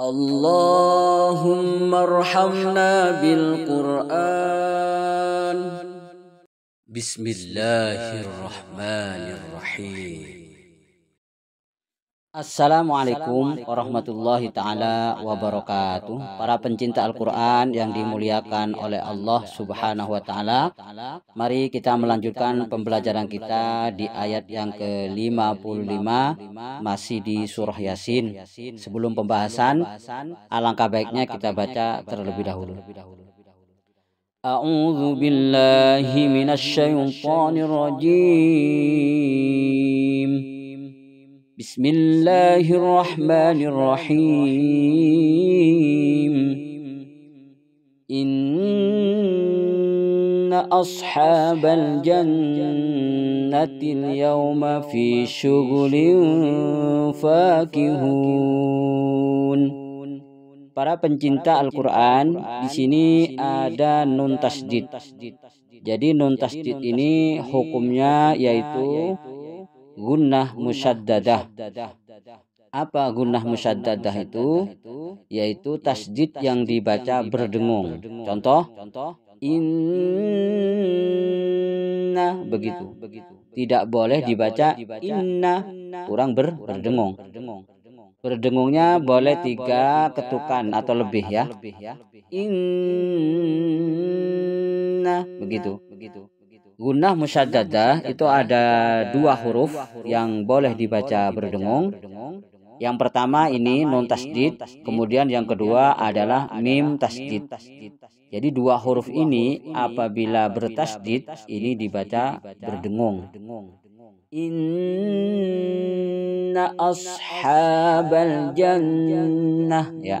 اللهم ارحمنا بالقرآن بسم الله الرحمن الرحيم Assalamualaikum warahmatullahi taala wabarakatuh. Para pencinta Al-Qur'an yang dimuliakan oleh Allah Subhanahu wa taala, mari kita melanjutkan pembelajaran kita di ayat yang ke-55 masih di surah Yasin. Sebelum pembahasan, alangkah baiknya kita baca terlebih dahulu. A'udzu billahi minasy rajim. بسم الله الرحمن الرحيم إن أصحاب الجنة اليوم في شغل فاكهون Para pencinta Al-Quran, di sini ada nun tasdid. Jadi nun tasdid ini hukumnya yaitu gunnah musyaddadah. Apa gunnah musyaddadah itu? Yaitu tasjid yang dibaca berdengung. Contoh, inna begitu. Tidak boleh dibaca inna kurang ber, berdengung. Berdengungnya boleh tiga ketukan atau ya. lebih ya. Inna Begitu. Gunnah musyaddadah itu ada dua huruf yang boleh dibaca berdengung. Yang pertama ini nun tasdid, kemudian yang kedua adalah mim tasdid. Jadi dua huruf ini apabila bertasdid ini dibaca berdengung. Inna ashabal ya. jannah ya.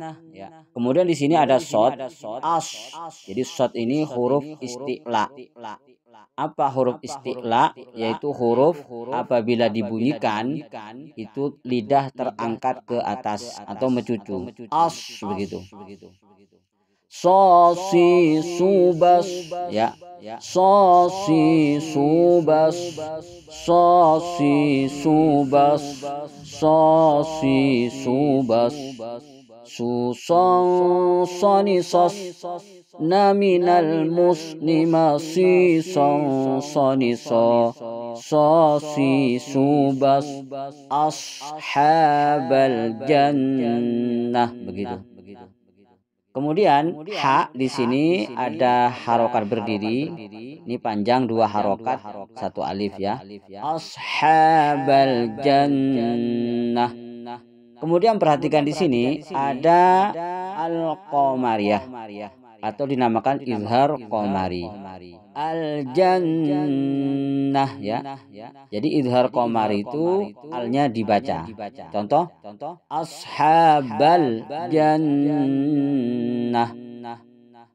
Kemudian di sini ada sod, as. Jadi sod ini huruf istiqla apa huruf istilah yaitu huruf apabila dibunyikan itu lidah terangkat ke atas atau mencucu as begitu sosi subas ya, ya. sosi subas sosi subas sosi subas susong sonisos من المسلم صيصا صنصا subas ashab أصحاب الجنة begitu Kemudian ha di sini ada harokat berdiri. Ini panjang dua harokat satu alif ya. Ashabal jannah. Kemudian perhatikan di sini ada al-qamariyah atau dinamakan izhar komari al jannah ya jadi izhar komari itu alnya dibaca contoh ashabal jannah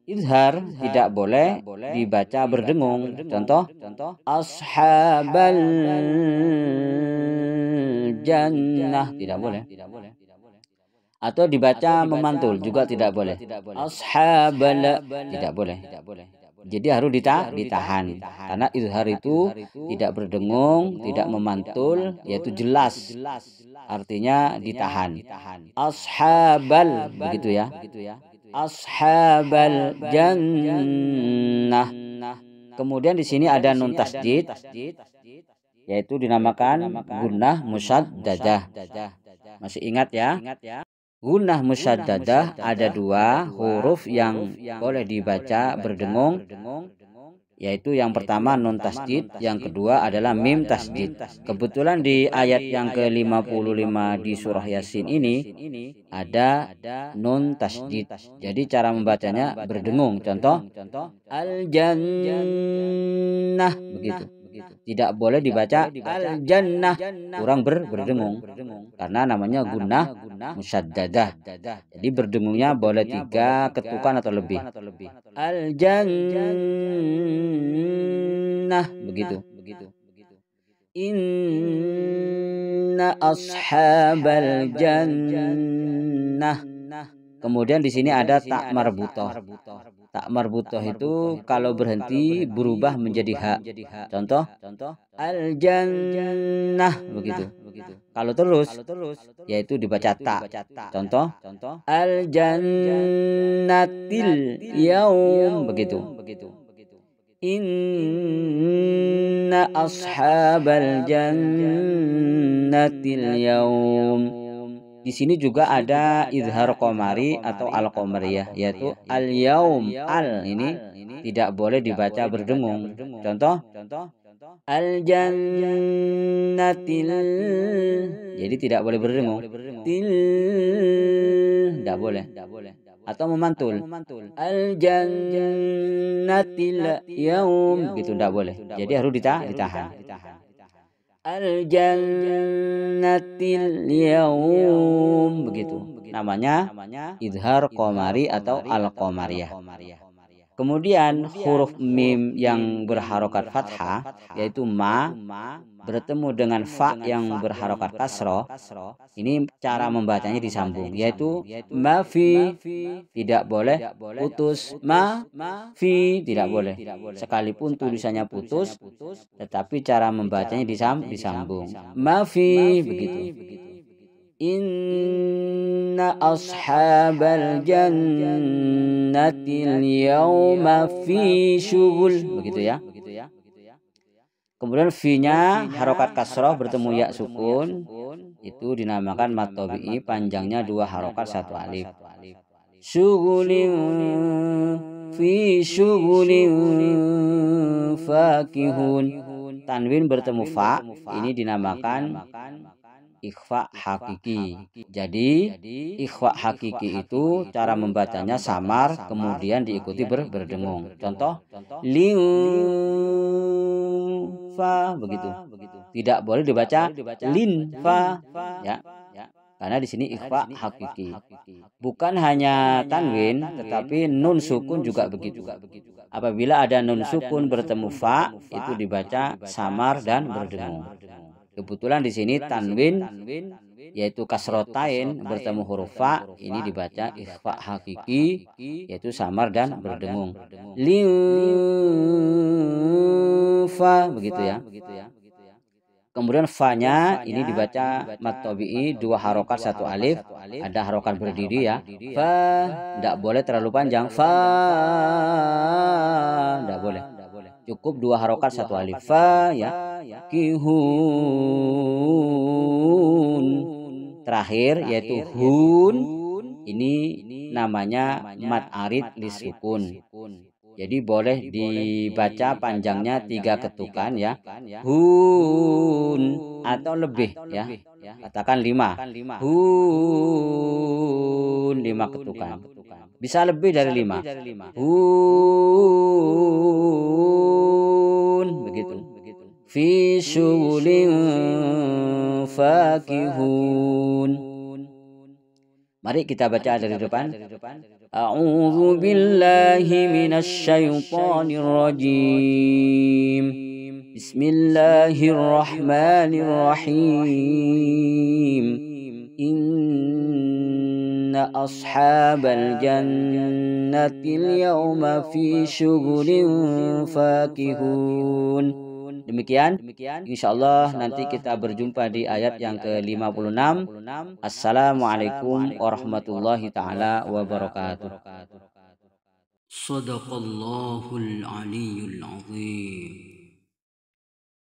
Izhar tidak boleh dibaca berdengung. Contoh, contoh ashabal jannah tidak boleh atau dibaca memantul juga tidak boleh. ashabal tidak boleh. Jadi harus ditahan karena izhar itu tidak berdengung, tidak memantul, yaitu jelas. Artinya ditahan. Ashabal begitu ya. ya. Ashabal jannah. Kemudian di sini ada nun tasjid yaitu dinamakan gunnah musaddadah. Masih ingat ya? ya? Gunah musyaddadah ada dua huruf yang boleh dibaca berdengung, yaitu yang pertama nun tasjid, yang kedua adalah mim tasjid. Kebetulan di ayat yang ke-55 di surah Yasin ini ada nun tasjid. Jadi cara membacanya berdengung. Contoh al jannah begitu gitu. Nah, tidak boleh dibaca al jannah kurang ber berdengung karena namanya gunnah musyaddadah. Jadi berdengungnya boleh tiga ketukan atau lebih. Al jannah begitu. Inna ashabal jannah Kemudian di sini ada tak marbutoh. Tak marbutoh itu kalau berhenti berubah menjadi hak. Contoh, al jannah begitu. Kalau terus, yaitu dibaca tak. Contoh, al jannatil yaum begitu. Inna ashabal jannatil yaum di sini juga ada izhar komari atau al ya, yaitu al yaum al ini tidak boleh dibaca berdengung. Contoh, contoh al jannatil jadi tidak boleh berdengung til tidak boleh atau memantul al jannatil yaum gitu tidak boleh jadi harus ditahan al-jannatil yaum begitu namanya idhar komari atau al-qomariyah Kemudian huruf mim yang berharokat fathah yaitu ma bertemu dengan fa yang berharokat kasroh. Ini cara membacanya disambung yaitu ma fi tidak boleh putus ma fi tidak boleh sekalipun tulisannya putus tetapi cara membacanya disambung ma fi begitu. إن أصحاب الجنة اليوم في شغل begitu ya Kemudian fi-nya harokat kasroh bertemu ya, ya sukun itu dinamakan matobi'i panjangnya dua harokat satu alif. Syugulin fi syugulin fakihun. Tanwin bertemu fa ini dinamakan ikhfa hakiki. Jadi, ikhfa hakiki itu cara membacanya samar kemudian diikuti ber berdengung. Contoh, liu fa begitu. Tidak boleh dibaca lin ya, fa ya. Karena di sini ikhfa hakiki. Bukan hanya tanwin, tetapi nun sukun juga begitu. Apabila ada nun sukun bertemu fa, itu dibaca samar dan berdengung. Kebetulan di sini tanwin, tanwin yaitu kasrotain bertemu huruf fa ini dibaca ikhfa hakiki yaitu samar dan berdengung. Liufa ya. begitu ya. Kemudian fanya ini dibaca mat tobi'i dua harokat satu alif ada harokat ya. berdiri ya fa tidak boleh terlalu panjang fa tidak boleh cukup dua harokat satu alif fa ya fakihun. Terakhir yaitu hun ini namanya mat arid lisukun. Jadi boleh dibaca panjangnya tiga ketukan ya. ya. Hun atau ya. lebih ya. Katakan lima. Hun lima ketukan. Bisa lebih dari lima. Hun في شغل فاكهون Mari kita baca dari depan. A'udzu billahi minasy syaithanir rajim. Bismillahirrahmanirrahim. Inna ashabal jannati al-yawma fi syughlin fakihun. Demikian, demikian. Insyaallah nanti kita berjumpa di ayat yang ke-56. Assalamualaikum warahmatullahi taala wabarakatuh. Sadaqallahul aliyyul azim.